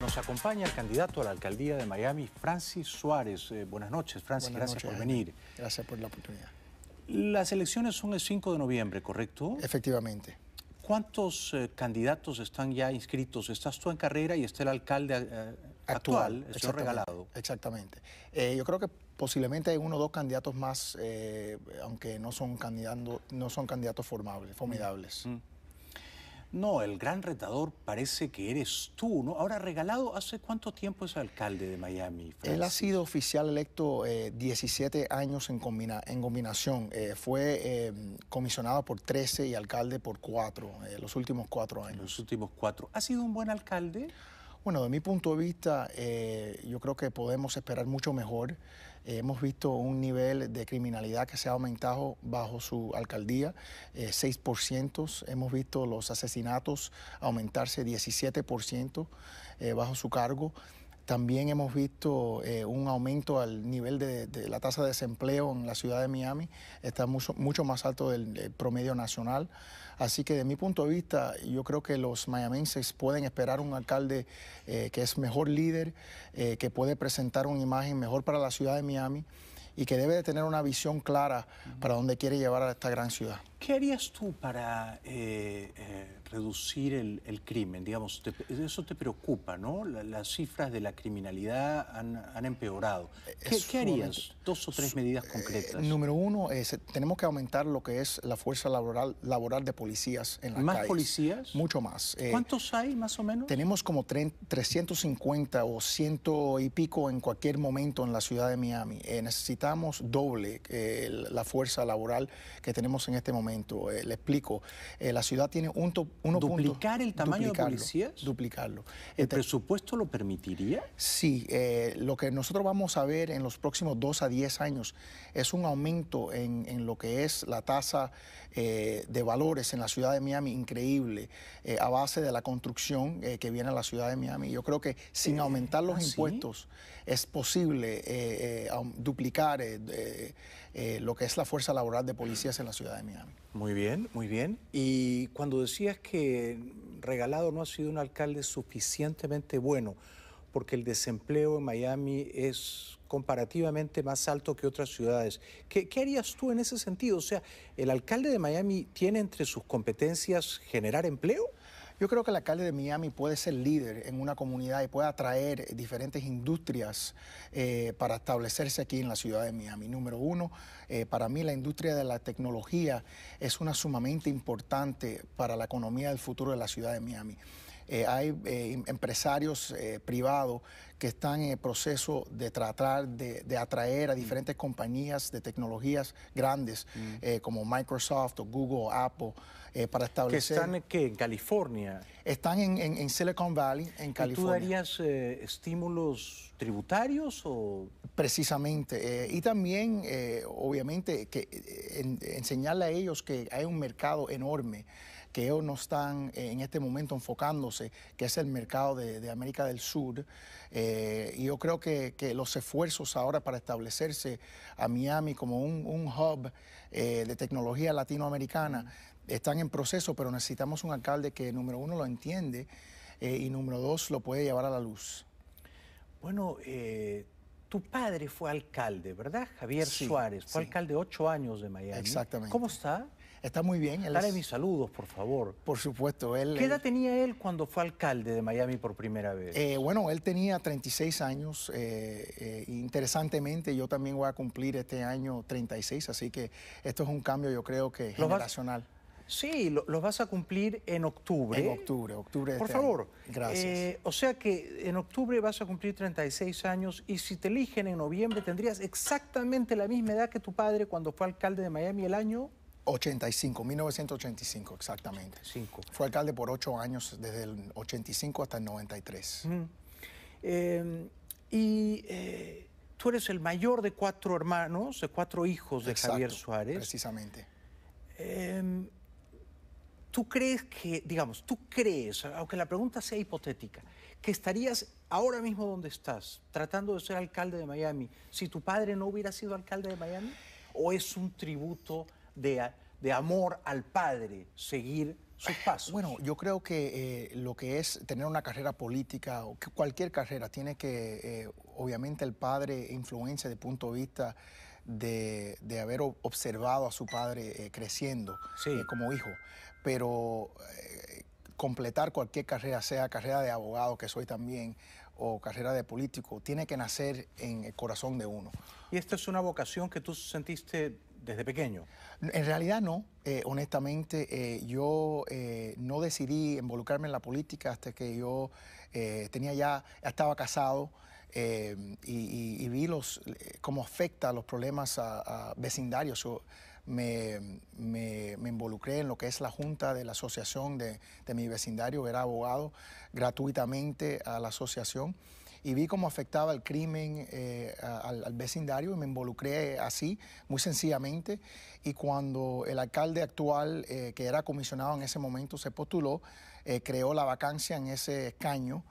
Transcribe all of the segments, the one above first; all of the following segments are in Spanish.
Nos acompaña el candidato a la alcaldía de Miami, Francis Suárez. Eh, buenas noches, Francis, gracias por venir. Gracias por la oportunidad. Las elecciones son el 5 de noviembre, ¿correcto? Efectivamente. ¿Cuántos eh, candidatos están ya inscritos? Estás tú en carrera y está el alcalde eh, actual, Regalado. Exactamente. yo creo que posiblemente hay uno o dos candidatos más, aunque no son, no son candidatos formables, formidables. Mm, mm. No, el gran retador parece que eres tú, ¿no? Ahora, regalado, ¿hace cuánto tiempo es alcalde de Miami? Él ha sido oficial electo 17 eh, años en, combinación. Eh, fue eh, comisionado por 13 y alcalde por 4, los últimos 4 años. Los últimos 4. ¿Ha sido un buen alcalde? Bueno, de mi punto de vista, yo creo que podemos esperar mucho mejor hemos visto un nivel de criminalidad que se ha aumentado bajo su alcaldía, 6%. Eh, hemos visto los asesinatos aumentarse 17% eh, bajo su cargo. También hemos visto eh, un aumento al nivel de, la tasa de desempleo en la ciudad de Miami. Está mucho, mucho más alto del promedio nacional. Así que de mi punto de vista, yo creo que los miamenses pueden esperar un alcalde eh, que es mejor líder, eh, que puede presentar una imagen mejor para la ciudad de Miami y que debe de tener una visión clara para dónde quiere llevar a esta gran ciudad. ¿Qué harías tú para eh, eh, reducir el, crimen? Digamos, eso te preocupa, ¿no? las cifras de la criminalidad han, empeorado. Eh, ¿Qué, harías? Dos o tres medidas concretas. número uno, tenemos que aumentar lo que es la fuerza laboral, laboral de policías en la ¿Más policías? Mucho más. ¿Cuántos hay más o menos? Tenemos como 350 o ciento y pico en cualquier momento en la ciudad de Miami. necesitamos doble la fuerza laboral que tenemos en este momento. Eh, le explico, eh, la ciudad tiene un uno ¿Duplicar el tamaño de policías? Duplicarlo. ¿El este presupuesto lo permitiría? Sí, eh, lo que nosotros vamos a ver en los próximos DOS a 10 años es un aumento en, lo que es la tasa de valores en la ciudad de Miami increíble a base de la construcción que viene a la ciudad de Miami. Yo creo que sin aumentar los ¿ah, impuestos es posible duplicar eh, lo que es la fuerza laboral de policías en la ciudad de Miami. Muy bien, muy bien. Y cuando decías que Regalado no ha sido un alcalde suficientemente bueno, porque el desempleo en Miami es comparativamente más alto que otras ciudades. ¿Qué, harías tú en ese sentido? O sea, ¿el alcalde de Miami tiene entre sus competencias generar empleo? Yo creo que la calle de Miami puede ser líder en una comunidad y puede atraer diferentes industrias eh, para establecerse aquí en la ciudad de Miami. Número uno, eh, para mí la industria de la tecnología es una sumamente importante para la economía del futuro de la ciudad de Miami. Eh, hay eh, em-, empresarios eh, privados que están en el proceso de tratar de, atraer a mm. diferentes compañías de tecnologías grandes mm. como Microsoft o Google, Apple, para establecer... ¿Que ¿Están en California? Están en, Silicon Valley, en California. ¿Tú darías estímulos tributarios o...? Precisamente. y también, obviamente, que enseñarle a ellos que hay un mercado enorme que ellos no están eh, en este momento enfocándose, que es el mercado de, América del Sur. Eh, y yo creo que, los esfuerzos ahora para establecerse a Miami como un, hub eh, de tecnología latinoamericana están en proceso, pero necesitamos un alcalde que, número uno, lo entiende y, número dos, lo puede llevar a la luz. Bueno, tu padre fue alcalde, ¿verdad? Javier Suárez, fue alcalde ocho años de Miami. Exactamente. ¿Cómo está? Está muy bien. Dale mis saludos, por favor. Por supuesto. Él, ¿Qué edad tenía él cuando fue alcalde de Miami por primera vez? Eh, bueno, él tenía 36 años. Eh, eh, interesantemente, yo también voy a cumplir este año 36, así que esto es un cambio, yo creo que generacional. Sí, los lo vas a cumplir en octubre. En octubre, octubre. Por este favor. Gracias. o sea que en octubre vas a cumplir 36 años y si te eligen en noviembre tendrías exactamente la misma edad que tu padre cuando fue alcalde de Miami el año 85, 1985 exactamente. Fue alcalde por ocho años, desde el 85 hasta el 93. y em, eh, tú eres el mayor de cuatro hermanos, de cuatro hijos de Javier Suárez. Precisamente. Em, ¿Tú crees que, digamos, tú crees, aunque la pregunta sea hipotética, que estarías ahora mismo donde estás, tratando de ser alcalde de Miami, si tu padre no hubiera sido alcalde de Miami? ¿O es un tributo de, amor al Padre seguir sus pasos? Bueno, yo creo que eh, lo que es tener una carrera política o cualquier carrera tiene que, eh, obviamente, el Padre influencia de punto de vista de, haber observado a su padre eh, creciendo como hijo, pero completar cualquier carrera, sea carrera de abogado que soy también o carrera de político, tiene que nacer en el corazón de uno. ¿Y esta es una vocación que tú sentiste desde pequeño? En realidad no, eh, honestamente, eh, yo eh, no decidí involucrarme en la política hasta que yo tenía ya, estaba casado y, vi los, cómo afecta los problemas a, vecindarios. Yo me, involucré en lo que es la junta de la asociación de, de mi vecindario, era abogado gratuitamente a la asociación y vi cómo afectaba el crimen eh, al, vecindario y me involucré así, muy sencillamente. Y cuando el alcalde actual, eh, que era comisionado en ese momento, se postuló, eh, creó la vacancia en ese escaño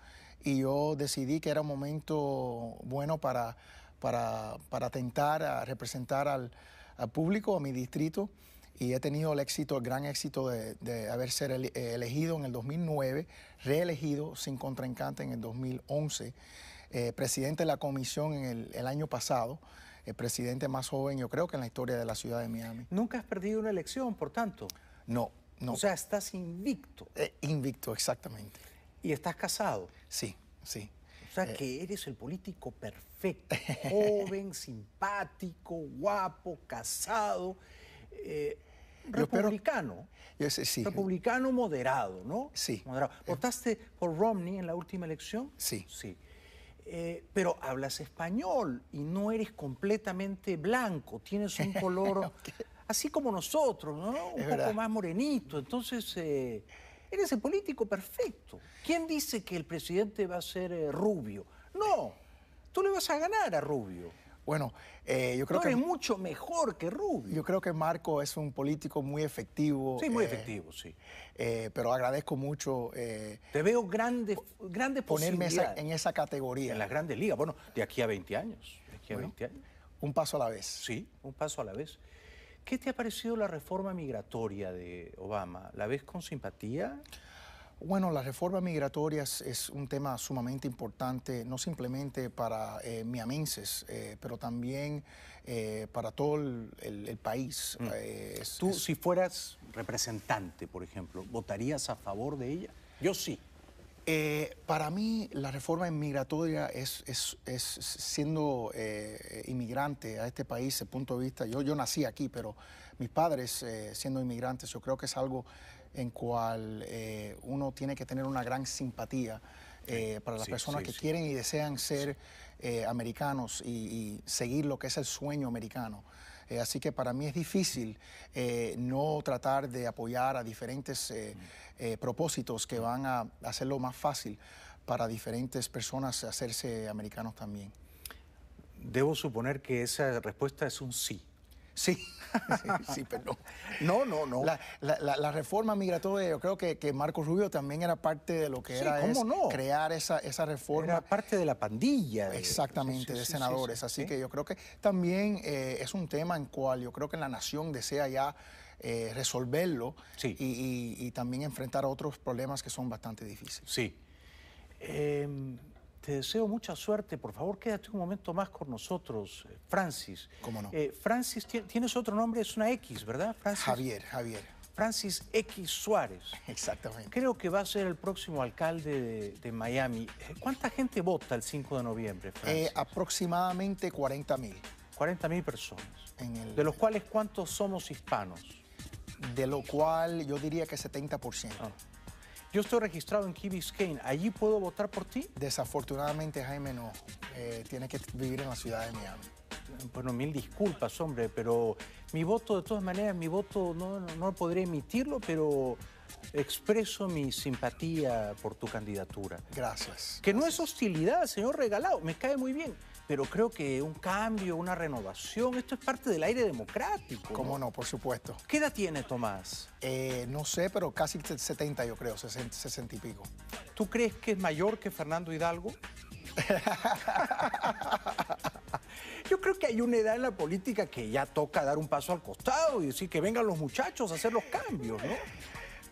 y yo decidí que era un momento bueno para, para, para tentar a representar al, al público, a mi distrito y he tenido el éxito, el gran éxito de, haber ser eh, elegido en el 2009, reelegido sin contrincante en el 2011, eh, presidente de la comisión en el, año pasado, el presidente más joven yo creo que en la historia de la ciudad de Miami. Nunca has perdido una elección, por tanto. No, no. O sea, estás invicto. Eh, invicto, exactamente. ¿Y estás casado? Sí, sí. O sea, que eres el político perfecto, joven, simpático, guapo, casado republicano. Republicano moderado, ¿no? Sí. Moderado. Eh. ¿Votaste por Romney en la última elección? Sí. Sí. Eh, pero hablas español y no eres completamente blanco, tienes un color así como nosotros, ¿no? Un poco más morenito. Entonces, eh, eres el político perfecto. ¿Quién dice que el presidente va a ser rubio? No, tú le vas a ganar a Rubio. Bueno, eh, yo creo no que... es mucho mejor que Rubio. Yo creo que Marco es un político muy efectivo. Sí, muy eh, efectivo, sí. Eh, pero agradezco mucho... Te veo grandes, grandes ponerme en esa categoría. En las grandes ligas. Bueno, de aquí a 20 años. De aquí a 20 años. Un paso a la vez. Sí, un paso a la vez. ¿Qué te ha parecido la reforma migratoria de Obama? ¿La ves con simpatía? Bueno, la reforma migratoria es un tema sumamente importante, no simplemente para eh, miamenses, eh, pero también eh, para todo el, país. Mm. Eh, Tú, si fueras representante, por ejemplo, ¿votarías a favor de ella? Yo sí. para mí, la reforma migratoria es, es, es siendo inmigrante a este país, el punto de vista, yo, yo nací aquí, pero mis padres siendo inmigrantes, yo creo que es algo en cual eh, uno tiene que tener una gran simpatía eh, para las personas que quieren y desean ser eh, americanos y, seguir lo que es el sueño americano. así que para mí es difícil no tratar de apoyar a diferentes mm. propósitos que van a hacerlo más fácil para diferentes personas hacerse americanos también. Debo suponer que esa respuesta es un sí. Sí. sí, pero no. No, no, La, reforma migratoria, yo creo que, que Marco Rubio también era parte de lo que era crear esa, esa reforma. Era parte de la pandilla. De, Exactamente, de senadores. Así que yo creo que también eh, es un tema en cual yo creo que la nación desea ya eh, resolverlo y, también enfrentar otros problemas que son bastante difíciles. Sí. Eh, te deseo mucha suerte. Por favor, quédate un momento más con nosotros, eh, Francis. ¿Cómo no? Eh, Francis, tienes otro nombre, es una X, ¿verdad, Francis? Javier, Javier. Francis X Suárez. Exactamente. Creo que va a ser el próximo alcalde de, Miami. Eh, ¿Cuánta gente vota el 5 de noviembre, Francis? aproximadamente 40 mil. 40 mil personas. De los cuales, ¿cuántos somos hispanos? De lo cual yo diría que 70%. Yo estoy registrado en Key Biscayne, ¿allí puedo votar por ti? Desafortunadamente, Jaime, no. Eh, tiene que vivir en la ciudad de Miami. Bueno, mil disculpas, hombre, pero mi voto, de todas maneras, mi voto no, no, podré emitirlo, pero expreso mi simpatía por tu candidatura. Gracias. Que no es hostilidad, señor Regalado, me cae muy bien pero creo que un cambio, una renovación, esto es parte del aire democrático. ¿Cómo no? por supuesto. ¿Qué edad tiene Tomás? Eh, no sé, pero casi 70 yo creo, 60, 60 y pico. ¿Tú crees que es mayor que Fernando Hidalgo? Yo creo que hay una edad en la política que ya toca dar un paso al costado y decir que vengan los muchachos a hacer los cambios, ¿no?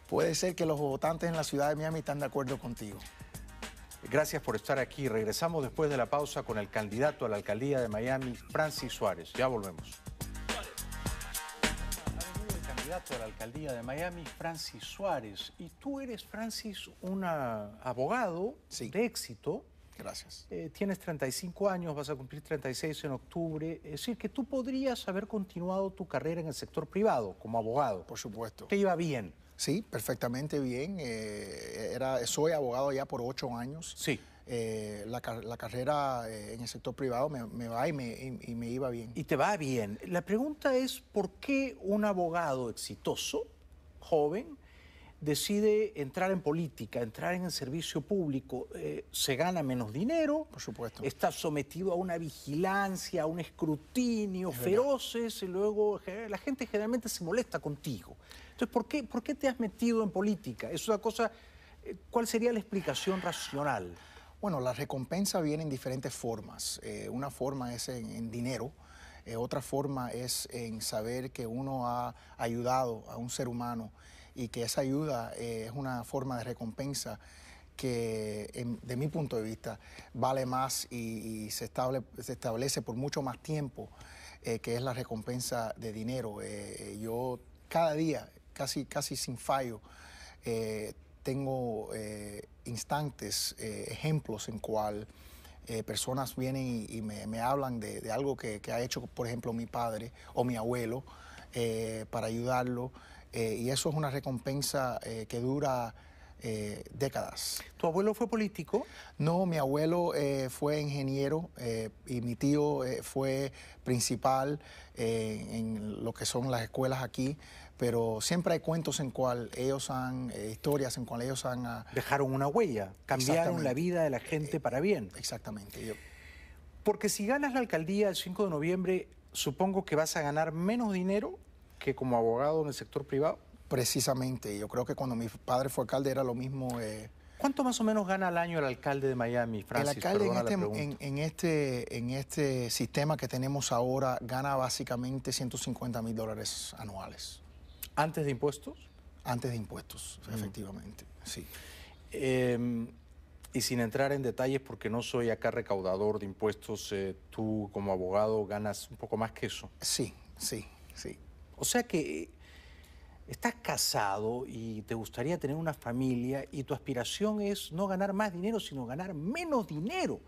Puede ser que los votantes en la ciudad de Miami están de acuerdo contigo. Gracias por estar aquí. Regresamos después de la pausa con el candidato a la alcaldía de Miami, Francis Suárez. Ya volvemos. El candidato a la alcaldía de Miami, Francis Suárez. Y tú eres, Francis, un abogado de éxito. Gracias. Eh, tienes 35 años, vas a cumplir 36 en octubre. Es decir, que tú podrías haber continuado tu carrera en el sector privado como abogado. Por supuesto. Te iba bien. Sí, perfectamente bien. Eh, era, soy abogado ya por ocho años. Sí. Eh, la, la, carrera eh, en el sector privado me, va y me, y me iba bien. Y te va bien. La pregunta es, ¿por qué un abogado exitoso, joven, decide entrar en política, entrar en el servicio público, eh, se gana menos dinero, por supuesto. Está sometido a una vigilancia, a un escrutinio feroces y luego eh, la gente generalmente se molesta contigo. Entonces, ¿por qué, por qué te has metido en política? Es una cosa, eh, ¿cuál sería la explicación racional? Bueno, la recompensa viene en diferentes formas. una forma es en dinero. otra forma es en saber que uno ha ayudado a un ser humano y que esa ayuda eh, es una forma de recompensa que de mi punto de vista vale más y, se, establece por mucho más tiempo, eh, que es la recompensa de dinero. Eh, yo cada día, casi, casi sin fallo, tengo instantes, ejemplos en cual personas vienen y, me, hablan de, algo que, ha hecho, por ejemplo, mi padre o mi abuelo para ayudarlo. Eh, y eso es una recompensa eh, que dura eh, décadas. ¿Tu abuelo fue político? No, mi abuelo fue ingeniero y mi tío fue principal en lo que son las escuelas aquí, pero siempre hay cuentos en cual ellos han, historias en cual ellos han... Ah, Dejaron una huella, cambiaron la vida de la gente para bien. Exactamente. Porque si ganas la alcaldía el 5 de noviembre, supongo que vas a ganar menos dinero que como abogado en el sector privado? Precisamente, yo creo que cuando mi padre fue alcalde era lo mismo. Eh, ¿Cuánto más o menos gana al año el alcalde de Miami, Francis? El alcalde en este, en, este, en, este, sistema que tenemos ahora gana básicamente 150 mil dólares anuales. ¿Antes de impuestos? Antes de impuestos, mm. efectivamente, sí. Em, y sin entrar en detalles, porque no soy acá recaudador de impuestos, eh, tú como abogado ganas un poco más que eso. Sí, sí, sí. O sea que eh, estás casado y te gustaría tener una familia y tu aspiración es no ganar más dinero, sino ganar menos dinero.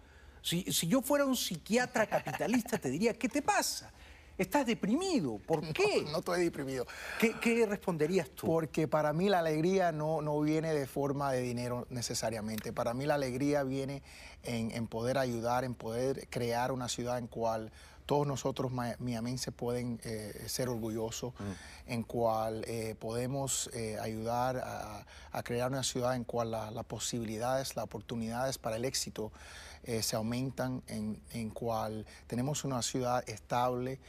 Si, yo fuera un psiquiatra capitalista, te diría, ¿qué te pasa? ¿Estás deprimido? ¿Por qué? No, estoy deprimido. ¿Qué, responderías tú? Porque para mí la alegría no, viene de forma de dinero necesariamente. Para mí la alegría viene en, en poder ayudar, en poder crear una ciudad en cual todos nosotros se pueden eh, ser orgullosos, mm. en cual eh, podemos eh, ayudar a, crear una ciudad en cual las posibilidades, las oportunidades para el éxito se aumentan, en, en cual tenemos una ciudad estable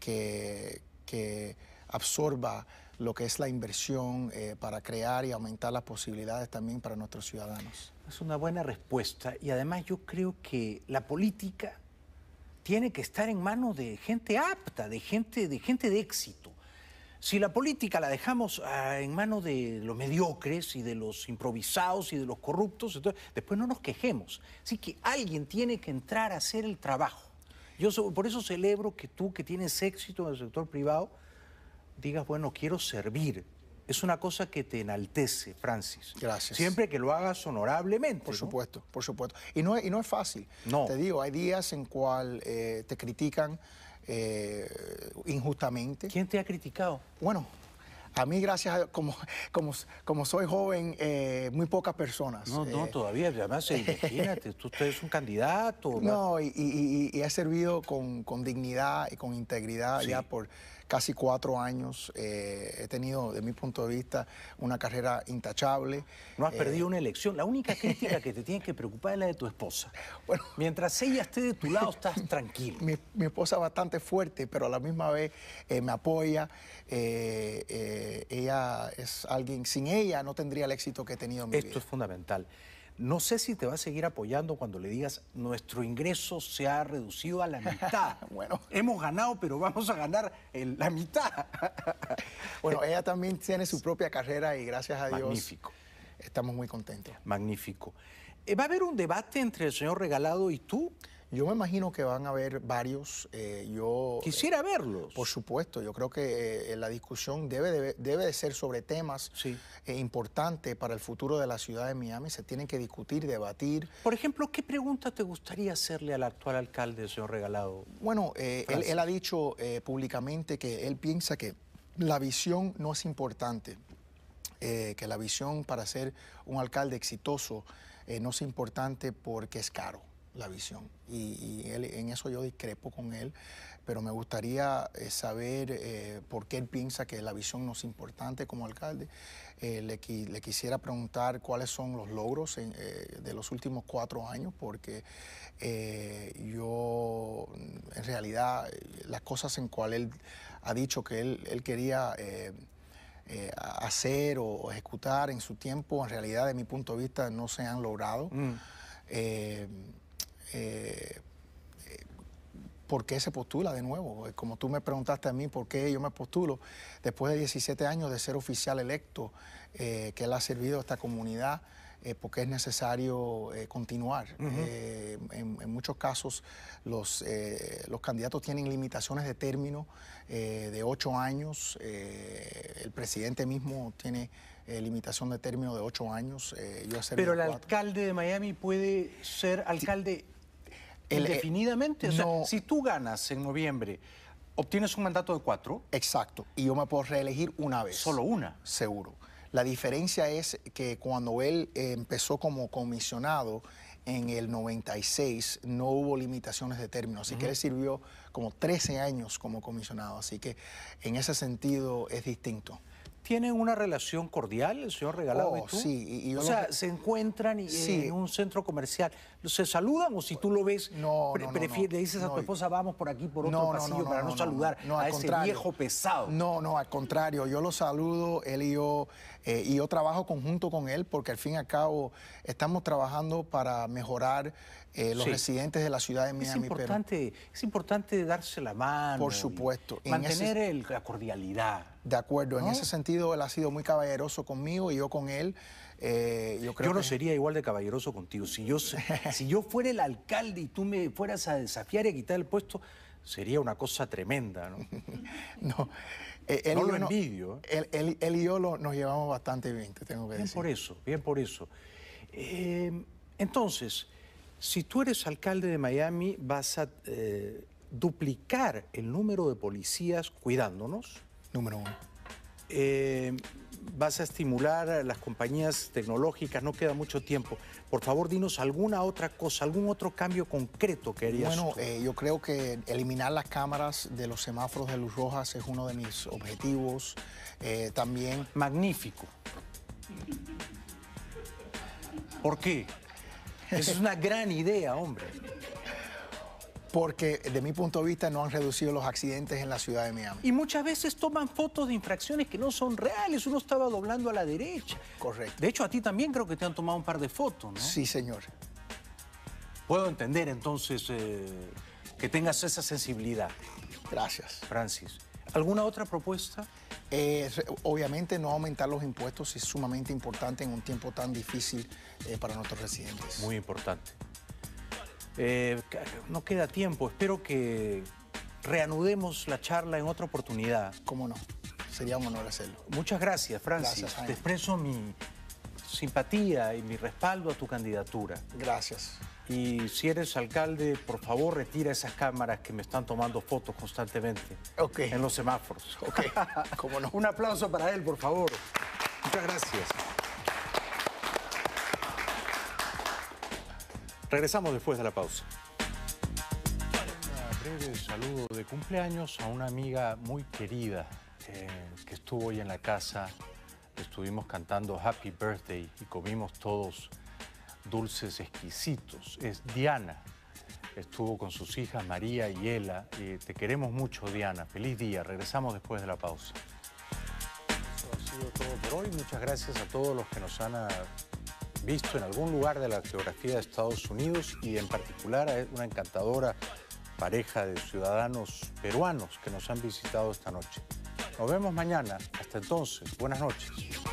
que, absorba lo que es la inversión para crear y aumentar las posibilidades también para nuestros ciudadanos. Es una buena respuesta y además yo creo que la política tiene que estar en manos de gente apta, de gente de, gente de éxito. Si la política la dejamos ah, en manos de los mediocres y de los improvisados y de los corruptos, después no nos quejemos. Así que alguien tiene que entrar a hacer el trabajo. Yo por eso celebro que tú, que tienes éxito en el sector privado, digas, bueno, quiero servir, es una cosa que te enaltece, Francis. Gracias. Siempre que lo hagas honorablemente. Por supuesto, por supuesto. Y no, y no es fácil. No. Te digo, hay días en cual eh, te critican eh, injustamente. ¿Quién te ha criticado? Bueno, a mí, gracias a como, como, soy joven, eh, muy pocas personas. No, no, todavía, además, imagínate, tú, usted es un candidato. No, y, y, y, he servido con, dignidad y con integridad ya por casi cuatro años. Eh, he tenido, de mi punto de vista, una carrera intachable. No has eh, perdido una elección. La única crítica que te tiene que preocupar es la de tu esposa. Bueno, Mientras ella esté de tu lado, estás tranquilo. Mi, esposa es bastante fuerte, pero a la misma vez eh, me apoya. ella es alguien, sin ella no tendría el éxito que he tenido en mi Esto es fundamental. No sé si te va a seguir apoyando cuando le digas, nuestro ingreso se ha reducido a la mitad. bueno, hemos ganado, pero vamos a ganar la mitad. bueno, ella también tiene su propia carrera y gracias a Dios. Magnífico. Estamos muy contentos. Magnífico. Eh, ¿Va a haber un debate entre el señor Regalado y tú? Yo me imagino que van a haber varios. Eh, yo eh, Quisiera verlos. Por supuesto, yo creo que eh, la discusión debe de, debe ser sobre temas importantes para el futuro de la ciudad de Miami. Se tienen que discutir, debatir. Por ejemplo, ¿qué pregunta te gustaría hacerle al actual alcalde, señor Regalado? Bueno, él, ha dicho públicamente que él piensa que la visión no es importante. que la visión para ser un alcalde exitoso no es importante porque es caro la visión. Y, él, en eso yo discrepo con él, pero me gustaría eh, saber eh, por qué él piensa que la visión no es importante como alcalde. Eh, le, quisiera preguntar cuáles son los logros de los últimos cuatro años, porque yo, en realidad, las cosas en cual él ha dicho que él, quería... hacer o, ejecutar en su tiempo, en realidad, de mi punto de vista, no se han logrado. Mm. Eh, por qué se postula de nuevo. Eh, como tú me preguntaste a mí por qué yo me postulo, después de 17 años de ser oficial electo, eh, que él ha servido a esta comunidad, porque es necesario continuar. en, muchos casos los, los candidatos tienen limitaciones de término de 8 años, el presidente mismo tiene... limitación de término de ocho años. Pero el alcalde de Miami puede ser alcalde el, eh, o sea, si tú ganas en noviembre, obtienes un mandato de cuatro. Exacto. Y yo me puedo reelegir una vez. Solo una. Seguro. La diferencia es que cuando él eh, empezó como comisionado en el 96, no hubo limitaciones de término. Así que él sirvió como 13 años como comisionado. Así que en ese sentido es distinto tienen una relación cordial, el señor Regalado oh, tú. Sí, o sea, se encuentran y, eh, en un centro comercial, se saludan o si tú lo ves, no, le dices a tu esposa vamos por aquí por otro pasillo para no, saludar a ese viejo pesado. No, no, al contrario, yo lo saludo, él y yo eh, y yo trabajo conjunto con él porque al fin y al cabo estamos trabajando para mejorar eh, los residentes de la ciudad de Miami. Es importante, pero... es importante darse la mano. Por supuesto. Mantener la cordialidad. De acuerdo, en ese sentido él ha sido muy caballeroso conmigo y yo con él. Eh, yo, no sería igual de caballeroso contigo. Si yo, si yo fuera el alcalde y tú me fueras a desafiar y a quitar el puesto, sería una cosa tremenda, ¿no? no, eh, él lo envidio. él, y yo nos llevamos bastante bien, te tengo que decir. Bien por eso, bien por eso. entonces, si tú eres alcalde de Miami, vas a eh, duplicar el número de policías cuidándonos. Número uno. Eh, vas a estimular las compañías tecnológicas, no queda mucho tiempo. Por favor, dinos alguna otra cosa, algún otro cambio concreto que harías. Bueno, eh, yo creo que eliminar las cámaras de los semáforos de luz rojas es uno de mis objetivos. también. Magnífico. ¿Por qué? Esa es una gran idea, hombre. Porque, de mi punto de vista, no han reducido los accidentes en la ciudad de Miami. Y muchas veces toman fotos de infracciones que no son reales. Uno estaba doblando a la derecha. Correcto. De hecho, a ti también creo que te han tomado un par de fotos, ¿no? Sí, señor. Puedo entender, entonces, eh, que tengas esa sensibilidad. Gracias. Francis, ¿alguna otra propuesta? obviamente no aumentar los impuestos es sumamente importante en un tiempo tan difícil eh, para nuestros residentes. Muy importante. Eh, no queda tiempo, espero que reanudemos la charla en otra oportunidad. ¿Cómo no? Sería un honor hacerlo. Muchas gracias, Francis. Gracias, Te expreso mi simpatía y mi respaldo a tu candidatura. Gracias. Y si eres alcalde, por favor, retira esas cámaras que me están tomando fotos constantemente. En los semáforos. Ok. Un aplauso para él, por favor. Muchas gracias. Regresamos después de la pausa. Un breve saludo de cumpleaños a una amiga muy querida eh, que estuvo hoy en la casa estuvimos cantando Happy Birthday y comimos todos dulces exquisitos. Es Diana, estuvo con sus hijas María y Ela. te queremos mucho, Diana. Feliz día. Regresamos después de la pausa. Eso ha sido todo por hoy. Muchas gracias a todos los que nos han ah, visto en algún lugar de la geografía de Estados Unidos y en particular a una encantadora pareja de ciudadanos peruanos que nos han visitado esta noche. Nos vemos mañana. Hasta entonces, buenas noches.